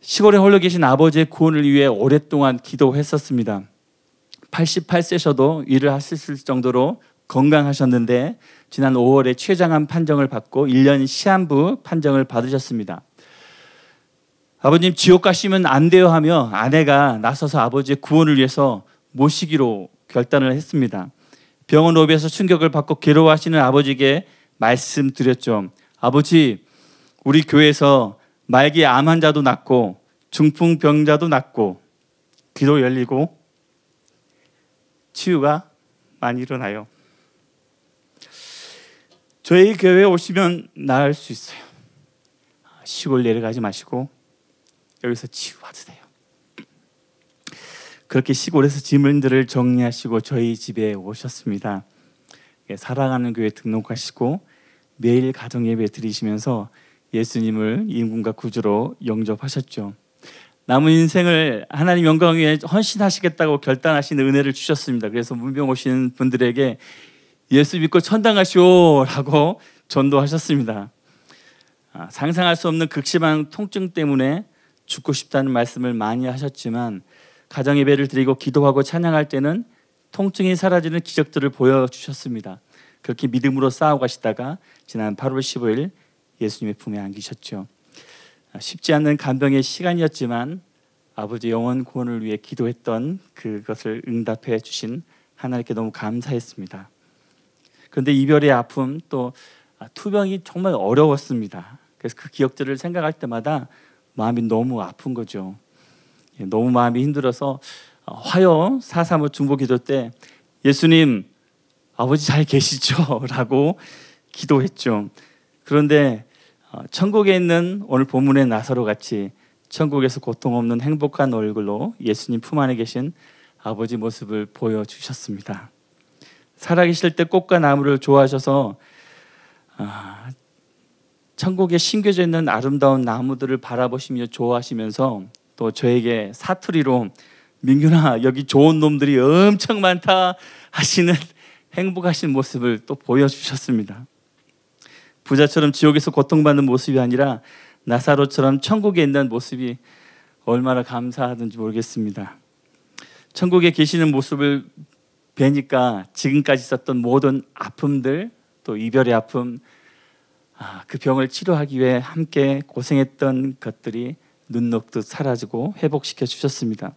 시골에 홀로 계신 아버지의 구원을 위해 오랫동안 기도했었습니다. 88세셔도 일을 하셨을 정도로 건강하셨는데 지난 5월에 최장암 판정을 받고 1년 시한부 판정을 받으셨습니다. 아버님 지옥 가시면 안 돼요 하며 아내가 나서서 아버지의 구원을 위해서 모시기로 결단을 했습니다. 병원 로비에서 충격을 받고 괴로워하시는 아버지에게 말씀드렸죠. 아버지, 우리 교회에서 말기 암 환자도 낫고 중풍 병자도 낫고 귀도 열리고 치유가 많이 일어나요. 저희 교회에 오시면 나을 수 있어요. 시골 내려가지 마시고 여기서 치유 받으세요. 그렇게 시골에서 짐을 정리하시고 저희 집에 오셨습니다. 예, 사랑하는 교회 등록하시고 매일 가정 예배 드리시면서 예수님을 인군과 구주로 영접하셨죠. 남은 인생을 하나님 영광 위에 헌신하시겠다고 결단하신 은혜를 주셨습니다. 그래서 문병 오신 분들에게 예수 믿고 천당 가시오라고 전도하셨습니다. 아, 상상할 수 없는 극심한 통증 때문에 죽고 싶다는 말씀을 많이 하셨지만 가정 예배를 드리고 기도하고 찬양할 때는 통증이 사라지는 기적들을 보여주셨습니다. 그렇게 믿음으로 싸워가시다가 지난 8월 15일 예수님의 품에 안기셨죠. 아, 쉽지 않은 간병의 시간이었지만 아버지 영원 구원을 위해 기도했던 그것을 응답해 주신 하나님께 너무 감사했습니다. 그런데 이별의 아픔 또 아, 투병이 정말 어려웠습니다. 그래서 그 기억들을 생각할 때마다 마음이 너무 아픈 거죠. 예, 너무 마음이 힘들어서 어, 화요 4.3호 중보기도 때 예수님 아버지 잘 계시죠? 라고 기도했죠. 그런데 어, 천국에 있는 오늘 본문의 나사로 같이 천국에서 고통 없는 행복한 얼굴로 예수님 품 안에 계신 아버지 모습을 보여주셨습니다. 살아계실 때 꽃과 나무를 좋아하셔서 아, 천국에 심겨져 있는 아름다운 나무들을 바라보시며 좋아하시면서 또 저에게 사투리로 민규나 여기 좋은 놈들이 엄청 많다 하시는 행복하신 모습을 또 보여주셨습니다. 부자처럼 지옥에서 고통받는 모습이 아니라 나사로처럼 천국에 있는 모습이 얼마나 감사하든지 모르겠습니다. 천국에 계시는 모습을 뵈니까 지금까지 있었던 모든 아픔들 또 이별의 아픔 아, 그 병을 치료하기 위해 함께 고생했던 것들이 눈 녹듯 사라지고 회복시켜 주셨습니다.